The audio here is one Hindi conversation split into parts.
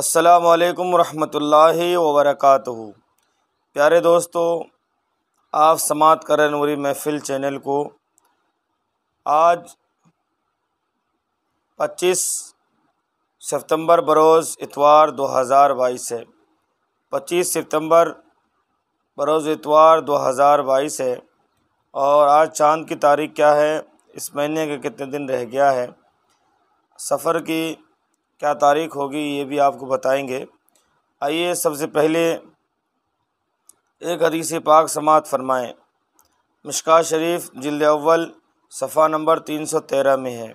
असलकम वरहमतुल्लाहि वबरकत प्यारे दोस्तों आप समात करें नूरी महफिल चैनल को आज 25 सितंबर बरोज़ इतवार 2022 है 25 सितंबर बरोज़ इतवार 2022 है और आज चांद की तारीख क्या है इस महीने के कितने दिन रह गया है सफ़र की क्या तारीख होगी ये भी आपको बताएंगे आइए सबसे पहले एक हदीस पाक समात फरमाएँ मिशका शरीफ जल्द अव्वल सफ़ा नंबर तीन सौ तेरह में है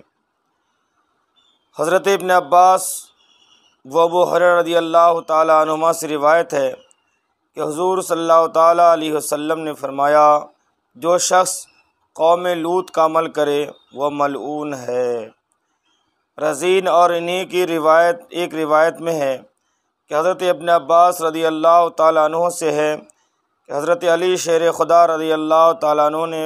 हज़रत इबन अब्बास वबू हर रदी अल्लाह तुमा से रिवायत है कि हजूर अलैहि वसल्लम ने फरमाया जो शख्स कौम लूत का अमल करे वह मलून है रजीन और इन्हीं की रिवायत एक रिवायत में है कि हज़रत अबन अब्बास रदी अल्लाह तु से है कि हज़रत अली शेर खुदा रदी अल्लाह तु ने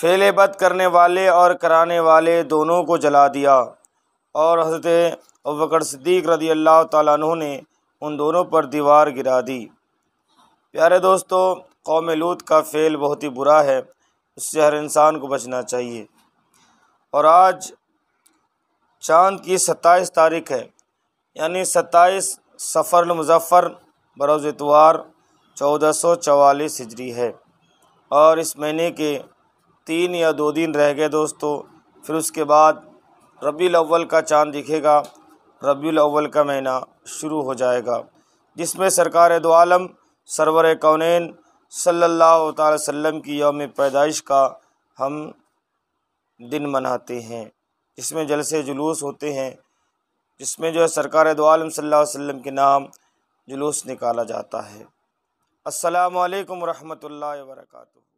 फेले बद करने वाले और कराने वाले दोनों को जला दिया और हज़रत अबकर सदीक रदी अल्लाह तु ने उन दोनों पर दीवार गिरा दी प्यारे दोस्तों कौम लूत का फ़ेल बहुत ही बुरा है उससे हर इंसान को बचना चाहिए और आज चांद की सत्ताईस तारीख है यानी सत्ताईस सफ़र मुजफ़र बरोज़ इतवार चौदह सौ चवालीस हिजरी है और इस महीने के तीन या दो दिन रह गए दोस्तों फिर उसके बाद रबी अव्वल का चांद दिखेगा रबी अव्वल का महीना शुरू हो जाएगा जिसमें सरकार दो सरवर कौन सल्ला अलैहि की यौम पैदाइश का हम दिन मनाते हैं जिसमें जलसे जुलूस होते हैं जिसमें जो है सरकार दोआलम सल्लल्लाहु अलैहि वसल्लम के नाम जुलूस निकाला जाता है अस्सलाम वालेकुम रहमतुल्लाहि वरकatuh